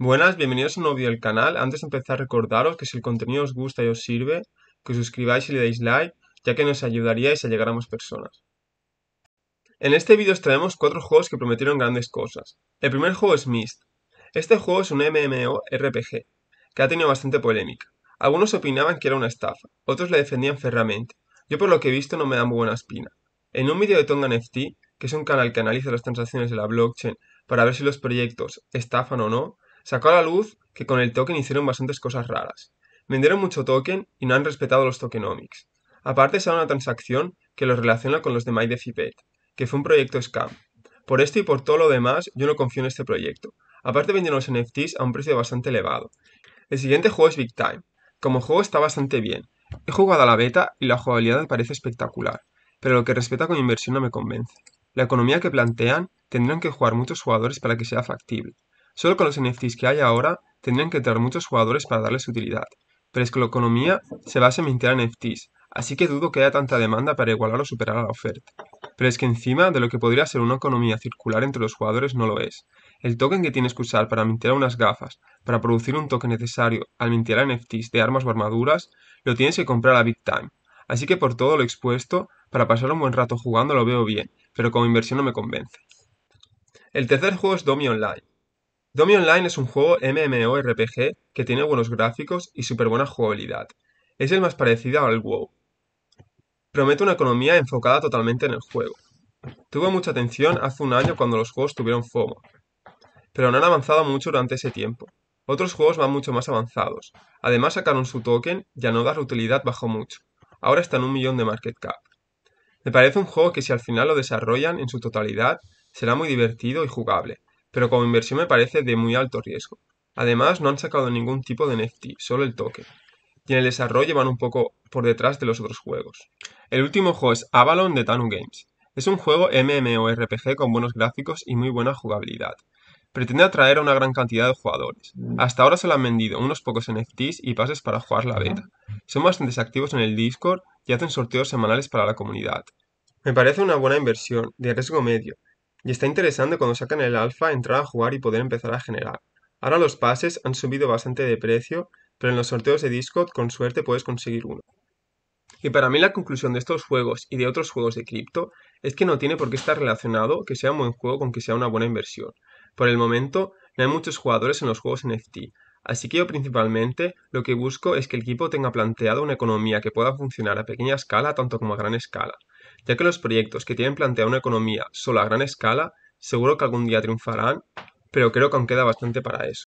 Buenas, bienvenidos a un nuevo vídeo del canal. Antes de empezar, recordaros que si el contenido os gusta y os sirve, que os suscribáis y le deis like, ya que nos ayudaríais a llegar a más personas. En este vídeo os traemos cuatro juegos que prometieron grandes cosas. El primer juego es Myst. Este juego es un MMORPG, que ha tenido bastante polémica. Algunos opinaban que era una estafa, otros la defendían ferramente. Yo por lo que he visto no me muy buena espina. En un vídeo de TongaNFT, que es un canal que analiza las transacciones de la blockchain para ver si los proyectos estafan o no, sacó a la luz que con el token hicieron bastantes cosas raras. Vendieron mucho token y no han respetado los tokenomics. Aparte dado una transacción que los relaciona con los de MyDefiPet, que fue un proyecto scam. Por esto y por todo lo demás, yo no confío en este proyecto. Aparte vendieron los NFTs a un precio bastante elevado. El siguiente juego es Big Time. Como juego está bastante bien. He jugado a la beta y la jugabilidad parece espectacular, pero lo que respeta con inversión no me convence. La economía que plantean tendrán que jugar muchos jugadores para que sea factible. Solo con los NFTs que hay ahora, tendrían que entrar muchos jugadores para darles utilidad, pero es que la economía se basa en mintear NFTs, así que dudo que haya tanta demanda para igualar o superar la oferta. Pero es que encima de lo que podría ser una economía circular entre los jugadores no lo es. El token que tienes que usar para a unas gafas, para producir un token necesario al a NFTs de armas o armaduras, lo tienes que comprar a Big Time. Así que por todo lo expuesto, para pasar un buen rato jugando lo veo bien, pero como inversión no me convence. El tercer juego es Domi Online, Domi Online es un juego MMORPG que tiene buenos gráficos y súper buena jugabilidad. Es el más parecido al WoW. Promete una economía enfocada totalmente en el juego. Tuvo mucha atención hace un año cuando los juegos tuvieron FOMO, pero no han avanzado mucho durante ese tiempo. Otros juegos van mucho más avanzados. Además sacaron su token y a no dar utilidad bajó mucho. Ahora está en un millón de market cap. Me parece un juego que si al final lo desarrollan en su totalidad, será muy divertido y jugable pero como inversión me parece de muy alto riesgo. Además, no han sacado ningún tipo de NFT, solo el token. Y en el desarrollo van un poco por detrás de los otros juegos. El último juego es Avalon de Tanu Games. Es un juego MMORPG con buenos gráficos y muy buena jugabilidad. Pretende atraer a una gran cantidad de jugadores. Hasta ahora solo han vendido unos pocos NFTs y pases para jugar la beta. Son bastante activos en el Discord y hacen sorteos semanales para la comunidad. Me parece una buena inversión, de riesgo medio, y está interesante cuando sacan el alfa, entrar a jugar y poder empezar a generar. Ahora los pases han subido bastante de precio, pero en los sorteos de Discord con suerte puedes conseguir uno. Y para mí la conclusión de estos juegos y de otros juegos de cripto es que no tiene por qué estar relacionado que sea un buen juego con que sea una buena inversión. Por el momento, no hay muchos jugadores en los juegos NFT, Así que yo principalmente lo que busco es que el equipo tenga planteado una economía que pueda funcionar a pequeña escala tanto como a gran escala, ya que los proyectos que tienen planteada una economía solo a gran escala seguro que algún día triunfarán, pero creo que aún queda bastante para eso.